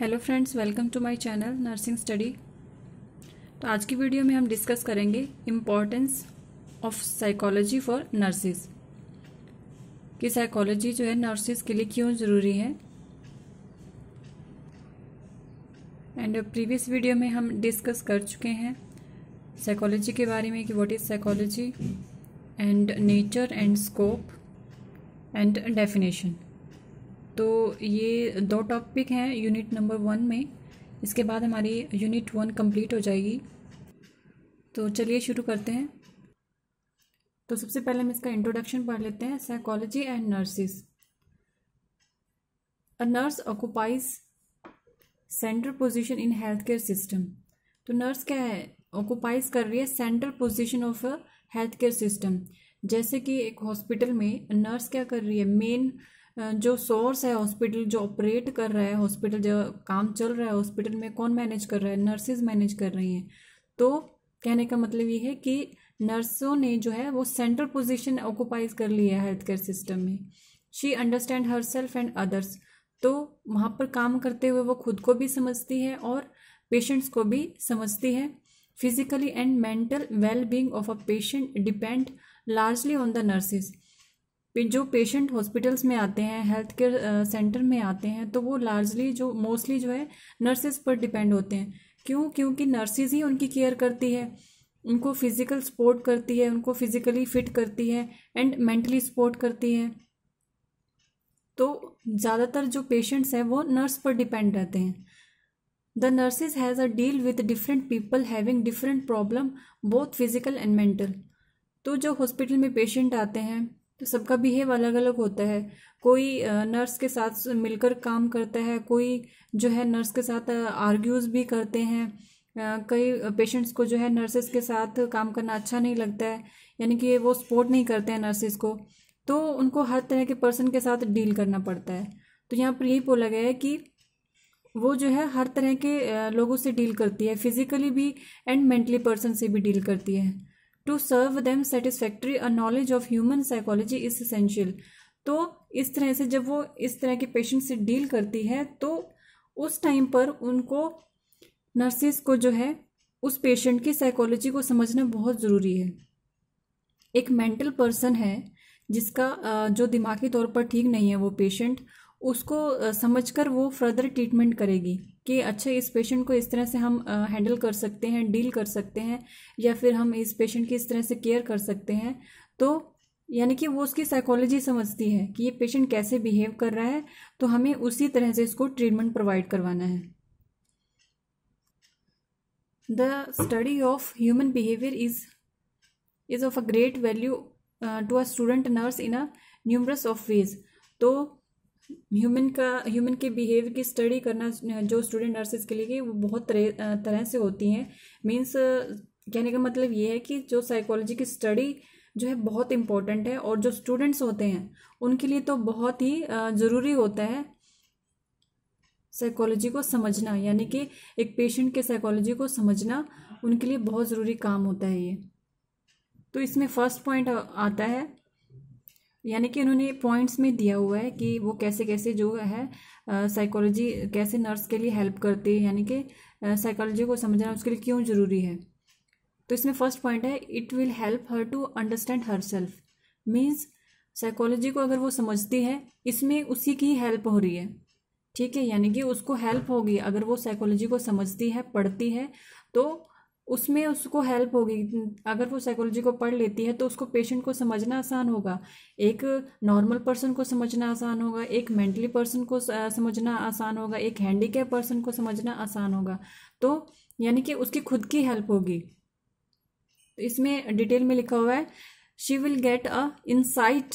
hello friends welcome to my channel nursing study तो आज की वीडियो में हम डिस्कस करेंगे importance of psychology for nurses कि साइकोलॉजी जो है नर्सिस के लिए क्यों ज़रूरी है एंड प्रीवियस वीडियो में हम डिस्कस कर चुके हैं साइकोलॉजी के बारे में कि what is psychology and nature and scope and definition तो ये दो टॉपिक हैं यूनिट नंबर वन में इसके बाद हमारी यूनिट वन कंप्लीट हो जाएगी तो चलिए शुरू करते हैं तो सबसे पहले हम इसका इंट्रोडक्शन पढ़ लेते हैं psychology and nurses a nurse occupies central position in health care system तो नर्स क्या है ऑक्यूपाइज कर रही है central position of health care system जैसे कि एक हॉस्पिटल में नर्स क्या कर रही है मेन जो सोर्स है हॉस्पिटल जो ऑपरेट कर रहा है हॉस्पिटल जो काम चल रहा है हॉस्पिटल में कौन मैनेज कर रहा है नर्सेज मैनेज कर रही हैं तो कहने का मतलब ये है कि नर्सों ने जो है वो सेंट्रल पोजीशन ऑक्यूपाइज कर लिया है हेल्थ केयर सिस्टम में she understand herself and others तो वहाँ पर काम करते हुए वो खुद को भी समझती है और पेशेंट्स को भी समझती है physically and mental well being of a patient depend largely on the nurses जो पेशेंट हॉस्पिटल्स में आते हैं हेल्थ केयर सेंटर में आते हैं तो वो लार्जली जो मोस्टली जो है नर्सेज पर डिपेंड होते हैं क्यों क्योंकि नर्सेज ही उनकी केयर करती है उनको फिज़िकल सपोर्ट करती है उनको फिज़िकली फिट करती है एंड मेंटली सपोर्ट करती है तो ज़्यादातर जो पेशेंट्स हैं वो नर्स पर डिपेंड रहते हैं the nurses has a deal with different people having different problem both physical and mental तो जो हॉस्पिटल में पेशेंट आते हैं तो सबका बिहेव अलग अलग होता है कोई नर्स के साथ मिलकर काम करता है कोई जो है नर्स के साथ आर्ग्यूज़ भी करते हैं कई पेशेंट्स को जो है नर्सेज के साथ काम करना अच्छा नहीं लगता है यानी कि वो सपोर्ट नहीं करते हैं नर्सेस को तो उनको हर तरह के पर्सन के साथ डील करना पड़ता है तो यहाँ पर यही बोला गया है कि वो जो है हर तरह के लोगों से डील करती है फिज़िकली भी एंड मेंटली पर्सन से भी डील करती है to serve them satisfactory a knowledge of human psychology is essential तो इस तरह से जब वो इस तरह के पेशेंट से डील करती है तो उस टाइम पर उनको नर्सिस को जो है उस पेशेंट की साइकोलॉजी को समझना बहुत ज़रूरी है एक मेंटल पर्सन है जिसका जो दिमागी तौर पर ठीक नहीं है वो पेशेंट उसको समझकर वो फर्दर ट्रीटमेंट करेगी कि अच्छा इस पेशेंट को इस तरह से हम हैंडल कर सकते हैं डील कर सकते हैं या फिर हम इस पेशेंट की इस तरह से केयर कर सकते हैं तो यानी कि वो उसकी साइकोलॉजी समझती है कि ये पेशेंट कैसे बिहेव कर रहा है तो हमें उसी तरह से इसको ट्रीटमेंट प्रोवाइड करवाना है the study of human behaviour is is of a great value to a student nurse in a numerous of ways तो ह्यूमन का ह्यूमन के बिहेवियर की स्टडी करना जो स्टूडेंट नर्सेज के लिए वो बहुत तरह तरह से होती हैं मीन्स कहने का मतलब ये है कि जो साइकोलॉजी की स्टडी जो है बहुत इम्पोर्टेंट है और जो स्टूडेंट्स होते हैं उनके लिए तो बहुत ही ज़रूरी होता है साइकोलॉजी को समझना यानी कि एक पेशेंट के साइकोलॉजी को समझना उनके लिए बहुत ज़रूरी काम होता है ये तो इसमें फर्स्ट पॉइंट आता है यानी कि उन्होंने पॉइंट्स में दिया हुआ है कि वो कैसे कैसे जो है साइकोलॉजी कैसे नर्स के लिए हेल्प करती है यानी कि साइकोलॉजी को समझना उसके लिए क्यों ज़रूरी है तो इसमें फर्स्ट पॉइंट है it will help her to understand herself means psychology को अगर वो समझती है इसमें उसी की हेल्प हो रही है ठीक है यानी कि उसको हेल्प होगी अगर वो साइकोलॉजी को समझती है पढ़ती है तो उसमें उसको हेल्प होगी अगर वो साइकोलॉजी को पढ़ लेती है तो उसको पेशेंट को समझना आसान होगा एक नॉर्मल पर्सन को समझना आसान होगा एक मेंटली पर्सन को समझना आसान होगा एक हैंडीकैप पर्सन को समझना आसान होगा तो यानी कि उसकी खुद की हेल्प होगी तो इसमें डिटेल में लिखा हुआ है she will get a insight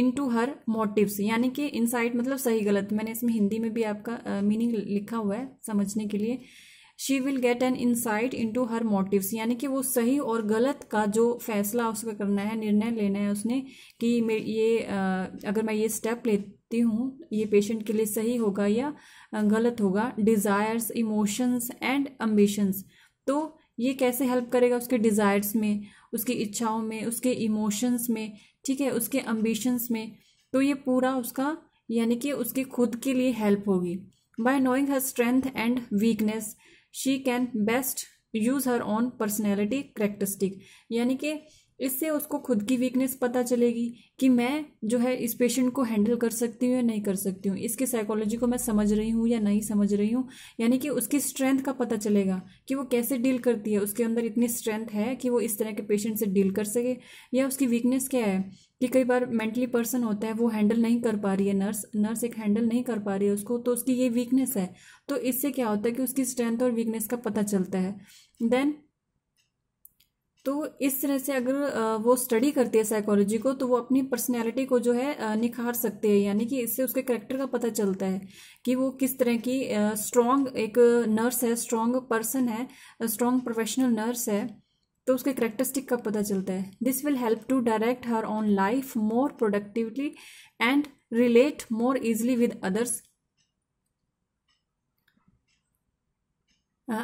into her motives यानी कि इनसाइट मतलब सही गलत मैंने इसमें हिंदी में भी आपका मीनिंग लिखा हुआ है समझने के लिए she will get an insight to her motive यानी कि वो सही और गलत का जो फैसला उसका करना है निर्णय लेना है उसने कि ये अगर मैं ये स्टेप लेती हूँ ये पेशेंट के लिए सही होगा या गलत होगा डिज़ायर्स इमोशंस एंड अम्बिशंस तो ये कैसे हेल्प करेगा उसके डिज़ायर्स में उसकी इच्छाओं में उसके इमोशंस में ठीक है उसके अम्बिशंस में तो ये पूरा उसका यानी कि उसके खुद के लिए हेल्प होगी by knowing her strength and weakness she can best use her own personality characteristic यानी कि इससे उसको खुद की वीकनेस पता चलेगी कि मैं जो है इस पेशेंट को हैंडल कर सकती हूँ या नहीं कर सकती हूँ इसके साइकोलॉजी को मैं समझ रही हूँ या नहीं समझ रही हूँ यानी कि उसकी स्ट्रेंथ का पता चलेगा कि वो कैसे डील करती है उसके अंदर इतनी स्ट्रेंथ है कि वो इस तरह के पेशेंट से डील कर सके या उसकी वीकनेस क्या है कि कई बार मेंटली पर्सन होता है वो हैंडल नहीं कर पा रही है नर्स नर्स एक हैंडल नहीं कर पा रही है उसको तो उसकी ये वीकनेस है तो इससे क्या होता है कि उसकी स्ट्रेंथ और वीकनेस का पता चलता है देन तो इस तरह से अगर वो स्टडी करते हैं साइकोलॉजी को तो वो अपनी पर्सनैलिटी को जो है निखार सकते हैं यानी कि इससे उसके करेक्टर का पता चलता है कि वो किस तरह की स्ट्रांग एक नर्स है स्ट्रांग पर्सन है स्ट्रांग प्रोफेशनल नर्स है तो उसके करेक्टरिस्टिक का पता चलता है this will help to direct her on life more productively and relate more easily with others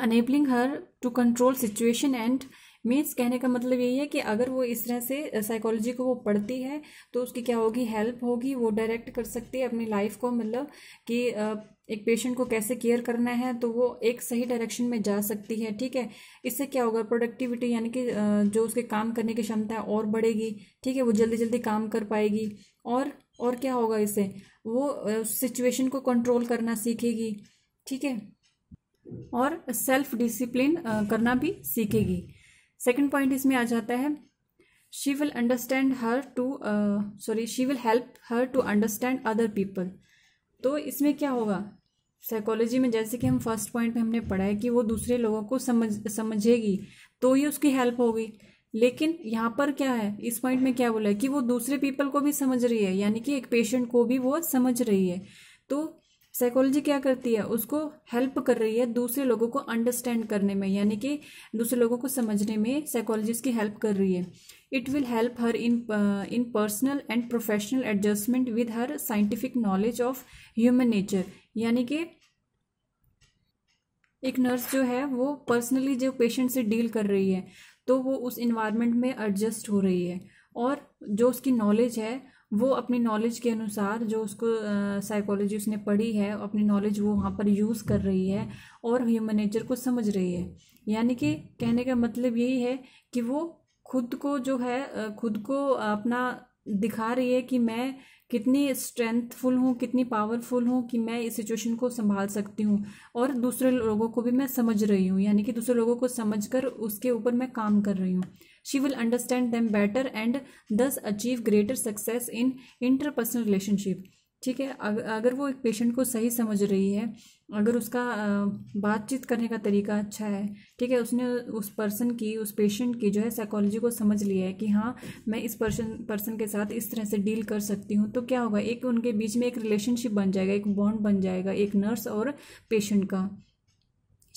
enabling her to control situation and means कहने का मतलब यही है कि अगर वो इस तरह से साइकोलॉजी को वो पढ़ती है तो उसकी क्या होगी हेल्प होगी वो डायरेक्ट कर सकती है अपनी लाइफ को मतलब कि एक पेशेंट को कैसे केयर करना है तो वो एक सही डायरेक्शन में जा सकती है ठीक है इससे क्या होगा प्रोडक्टिविटी यानी कि जो उसके काम करने की क्षमता है और बढ़ेगी ठीक है वो जल्दी जल्दी काम कर पाएगी और और क्या होगा इससे वो सिचुएशन को कंट्रोल करना सीखेगी ठीक है और सेल्फ डिसिप्लिन करना भी सीखेगी सेकेंड पॉइंट इसमें आ जाता है she will understand her to sorry she will help her to understand other people तो इसमें क्या होगा साइकोलॉजी में जैसे कि हम फर्स्ट पॉइंट में हमने पढ़ा है कि वो दूसरे लोगों को समझ समझेगी तो ये उसकी हेल्प होगी लेकिन यहाँ पर क्या है इस पॉइंट में क्या बोला है कि वो दूसरे पीपल को भी समझ रही है यानी कि एक पेशेंट को भी वो समझ रही है तो साइकोलॉजी क्या करती है उसको हेल्प कर रही है दूसरे लोगों को अंडरस्टैंड करने में यानी कि दूसरे लोगों को समझने में साइकोलॉजिस्ट की हेल्प कर रही है it will help her in in personal and professional adjustment with her scientific knowledge of human nature यानी कि एक नर्स जो है वो पर्सनली जो पेशेंट से डील कर रही है तो वो उस इन्वायरमेंट में एडजस्ट हो रही है और जो उसकी नॉलेज है वो अपनी नॉलेज के अनुसार जो उसको साइकोलॉजी उसने पढ़ी है अपनी नॉलेज वो वहाँ पर यूज़ कर रही है और ह्यूमन नेचर को समझ रही है यानी कि कहने का मतलब यही है कि वो खुद को जो है खुद को अपना दिखा रही है कि मैं कितनी स्ट्रेंथफुल हूँ कितनी पावरफुल हूँ कि मैं इस सिचुएशन को संभाल सकती हूँ और दूसरे लोगों को भी मैं समझ रही हूँ यानी कि दूसरे लोगों को समझ कर उसके ऊपर मैं काम कर रही हूँ she will understand them better and thus achieve greater success in interpersonal relationship ठीक है अगर वो एक पेशेंट को सही समझ रही है अगर उसका बातचीत करने का तरीका अच्छा है ठीक है उसने उस पर्सन की उस पेशेंट की जो है साइकोलॉजी को समझ लिया है कि हाँ मैं इस पर्सन पर्सन के साथ इस तरह से डील कर सकती हूँ तो क्या होगा एक उनके बीच में एक रिलेशनशिप बन जाएगा एक बॉन्ड बन जाएगा एक नर्स और पेशेंट का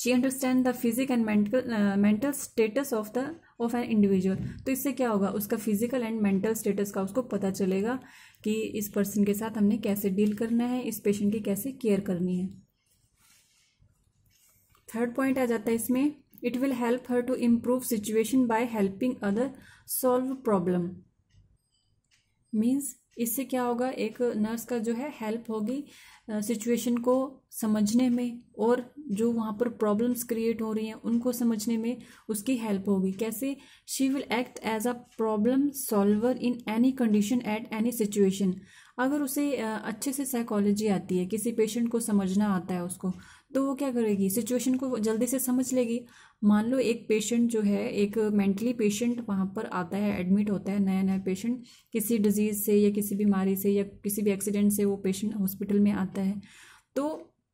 she understand the physique and mental mental status of the of an individual तो इससे क्या होगा उसका फिजिकल एंड मेंटल स्टेटस का उसको पता चलेगा कि इस पर्सन के साथ हमने कैसे डील करना है इस पेशेंट की कैसे केयर करनी है थर्ड पॉइंट आ जाता है इसमें it will help her to improve situation by helping other solve problem means इससे क्या होगा एक नर्स का जो है हेल्प होगी सिचुएशन को समझने में और जो वहाँ पर प्रॉब्लम्स क्रिएट हो रही हैं उनको समझने में उसकी हेल्प होगी कैसे she will act as a problem solver in any condition at any situation अगर उसे अच्छे से साइकोलॉजी आती है किसी पेशेंट को समझना आता है उसको तो वो क्या करेगी सिचुएशन को जल्दी से समझ लेगी मान लो एक पेशेंट जो है एक मेंटली पेशेंट वहाँ पर आता है एडमिट होता है नया नया पेशेंट किसी डिजीज़ से या किसी बीमारी से या किसी भी एक्सीडेंट से वो पेशेंट हॉस्पिटल में आता है तो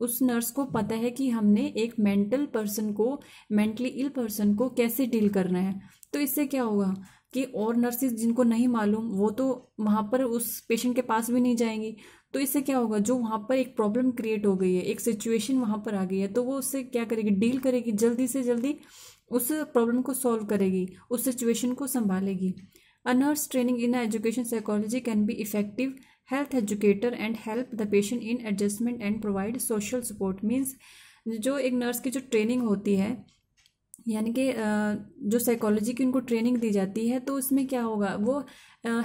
उस नर्स को पता है कि हमने एक मेंटल पर्सन को मेंटली इल पर्सन को कैसे डील करना है तो इससे क्या होगा कि और नर्सिस जिनको नहीं मालूम वो तो वहाँ पर उस पेशेंट के पास भी नहीं जाएंगी तो इससे क्या होगा जो वहाँ पर एक प्रॉब्लम क्रिएट हो गई है एक सिचुएशन वहाँ पर आ गई है तो वो उससे क्या करेगी डील करेगी जल्दी से जल्दी उस प्रॉब्लम को सॉल्व करेगी उस सिचुएशन को संभालेगी a nurse's training in education psychology can be effective health educator and help the patient in adjustment and provide social support means जो एक नर्स की जो ट्रेनिंग होती है यानी कि जो साइकोलॉजी की उनको ट्रेनिंग दी जाती है तो उसमें क्या होगा वो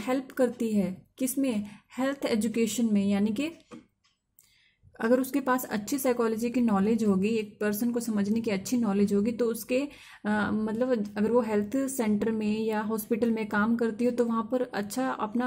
हेल्प करती है किस में हेल्थ एजुकेशन में यानी कि अगर उसके पास अच्छी साइकोलॉजी की नॉलेज होगी एक पर्सन को समझने की अच्छी नॉलेज होगी तो उसके आ, मतलब अगर वो हेल्थ सेंटर में या हॉस्पिटल में काम करती हो तो वहाँ पर अच्छा अपना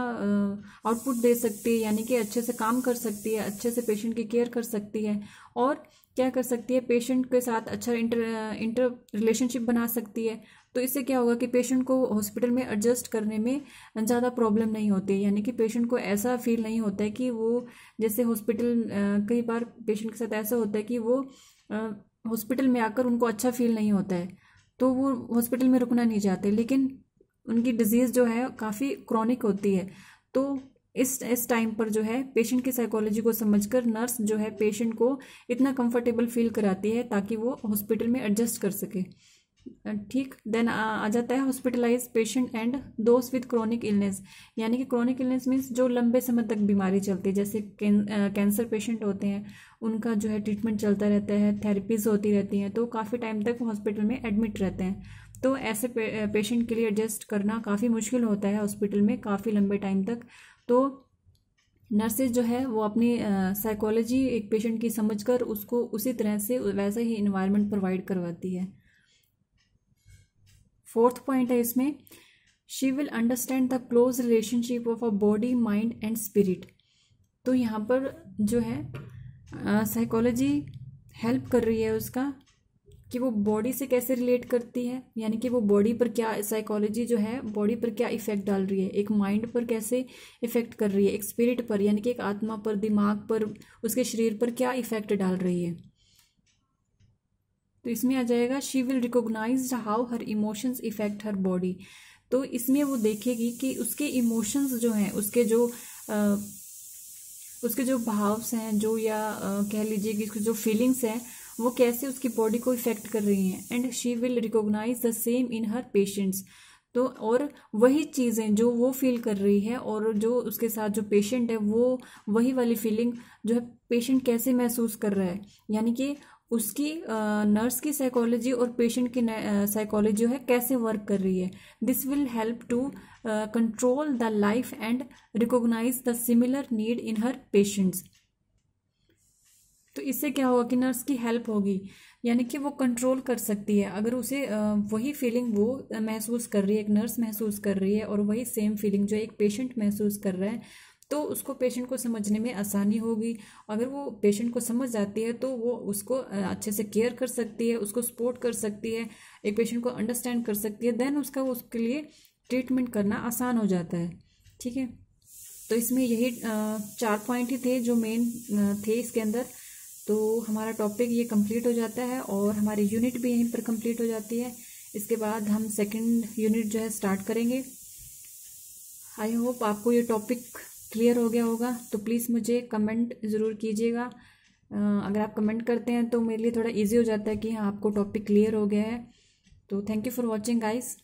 आउटपुट दे सकती है यानी कि अच्छे से काम कर सकती है अच्छे से पेशेंट की केयर कर सकती है और क्या कर सकती है पेशेंट के साथ अच्छा इंटर इंटर रिलेशनशिप बना सकती है तो इससे क्या होगा कि पेशेंट को हॉस्पिटल में एडजस्ट करने में ज़्यादा प्रॉब्लम नहीं होती यानी कि पेशेंट को ऐसा फील नहीं होता है कि वो जैसे हॉस्पिटल कई बार पेशेंट के साथ ऐसा होता है कि वो हॉस्पिटल में आकर उनको अच्छा फील नहीं होता है तो वो हॉस्पिटल में रुकना नहीं चाहते लेकिन उनकी डिजीज़ जो है काफ़ी क्रॉनिक होती है तो इस इस टाइम पर जो है पेशेंट की साइकोलॉजी को समझकर नर्स जो है पेशेंट को इतना कंफर्टेबल फील कराती है ताकि वो हॉस्पिटल में एडजस्ट कर सके ठीक देन आ जाता है हॉस्पिटलाइज पेशेंट एंड दोस्त विद क्रॉनिक इलनेस यानी कि क्रॉनिक इलनेस मीन्स जो लंबे समय तक बीमारी चलती है जैसे कैंसर पेशेंट होते हैं उनका जो है ट्रीटमेंट चलता रहता है थेरेपीज होती रहती हैं तो काफ़ी टाइम तक हॉस्पिटल में एडमिट रहते हैं तो ऐसे पे, पेशेंट के लिए एडजस्ट करना काफ़ी मुश्किल होता है हॉस्पिटल में काफ़ी लंबे टाइम तक तो नर्सेज जो है वो अपनी साइकोलॉजी एक पेशेंट की समझकर उसको उसी तरह से वैसे ही इन्वायरमेंट प्रोवाइड करवाती है फोर्थ पॉइंट है इसमें she will understand the close relationship of a body mind and spirit तो यहाँ पर जो है साइकोलॉजी हेल्प कर रही है उसका कि वो बॉडी से कैसे रिलेट करती है यानी कि वो बॉडी पर क्या साइकोलॉजी जो है बॉडी पर क्या इफेक्ट डाल रही है एक माइंड पर कैसे इफेक्ट कर रही है एक स्पिरिट पर यानी कि एक आत्मा पर दिमाग पर उसके शरीर पर क्या इफेक्ट डाल रही है तो इसमें आ जाएगा she will recognize how her emotions effect her body तो इसमें वो देखेगी कि उसके इमोशंस जो हैं उसके जो आ, उसके जो भाव्स हैं जो या आ, कह लीजिए कि उसकी जो फीलिंग्स हैं वो कैसे उसकी बॉडी को इफेक्ट कर रही हैं and she will recognize the same in her patients तो और वही चीज़ें जो वो फील कर रही है और जो उसके साथ जो पेशेंट है वो वही वाली फीलिंग जो है पेशेंट कैसे महसूस कर रहा है यानी कि उसकी नर्स की साइकोलॉजी और पेशेंट की साइकोलॉजी जो है कैसे वर्क कर रही है this will help to control the life and recognize the similar need in her patients तो इससे क्या होगा कि नर्स की हेल्प होगी यानी कि वो कंट्रोल कर सकती है अगर उसे वही फीलिंग वो महसूस कर रही है एक नर्स महसूस कर रही है और वही सेम फीलिंग जो एक पेशेंट महसूस कर रहा है तो उसको पेशेंट को समझने में आसानी होगी अगर वो पेशेंट को समझ जाती है तो वो उसको अच्छे से केयर कर सकती है उसको सपोर्ट कर सकती है एक पेशेंट को अंडरस्टैंड कर सकती है देन उसका उसके लिए ट्रीटमेंट करना आसान हो जाता है ठीक है तो इसमें यही चार पॉइंट ही थे जो मेन थे इसके अंदर तो हमारा टॉपिक ये कंप्लीट हो जाता है और हमारी यूनिट भी यहीं पर कंप्लीट हो जाती है इसके बाद हम सेकंड यूनिट जो है स्टार्ट करेंगे आई होप आपको ये टॉपिक क्लियर हो गया होगा तो प्लीज़ मुझे कमेंट ज़रूर कीजिएगा अगर आप कमेंट करते हैं तो मेरे लिए थोड़ा इजी हो जाता है कि हाँ आपको टॉपिक क्लियर हो गया है तो thank you for watching guys